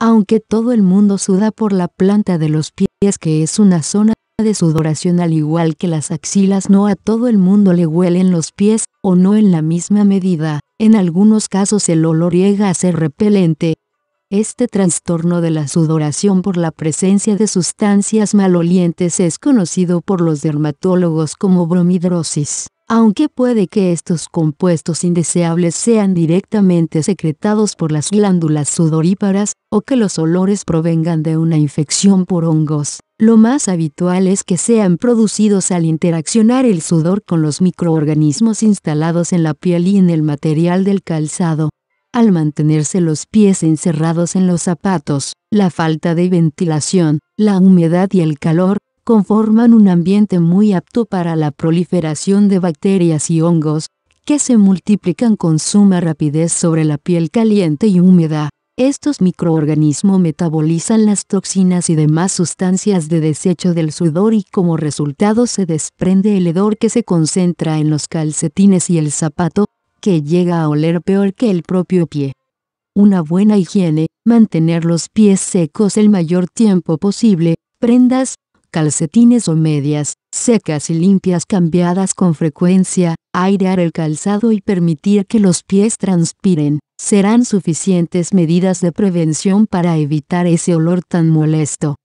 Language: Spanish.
Aunque todo el mundo suda por la planta de los pies que es una zona de sudoración al igual que las axilas no a todo el mundo le huelen los pies, o no en la misma medida, en algunos casos el olor llega a ser repelente. Este trastorno de la sudoración por la presencia de sustancias malolientes es conocido por los dermatólogos como bromidrosis. Aunque puede que estos compuestos indeseables sean directamente secretados por las glándulas sudoríparas, o que los olores provengan de una infección por hongos, lo más habitual es que sean producidos al interaccionar el sudor con los microorganismos instalados en la piel y en el material del calzado. Al mantenerse los pies encerrados en los zapatos, la falta de ventilación, la humedad y el calor, conforman un ambiente muy apto para la proliferación de bacterias y hongos, que se multiplican con suma rapidez sobre la piel caliente y húmeda. Estos microorganismos metabolizan las toxinas y demás sustancias de desecho del sudor y como resultado se desprende el hedor que se concentra en los calcetines y el zapato, que llega a oler peor que el propio pie. Una buena higiene, mantener los pies secos el mayor tiempo posible, prendas, calcetines o medias, secas y limpias cambiadas con frecuencia, airear el calzado y permitir que los pies transpiren, serán suficientes medidas de prevención para evitar ese olor tan molesto.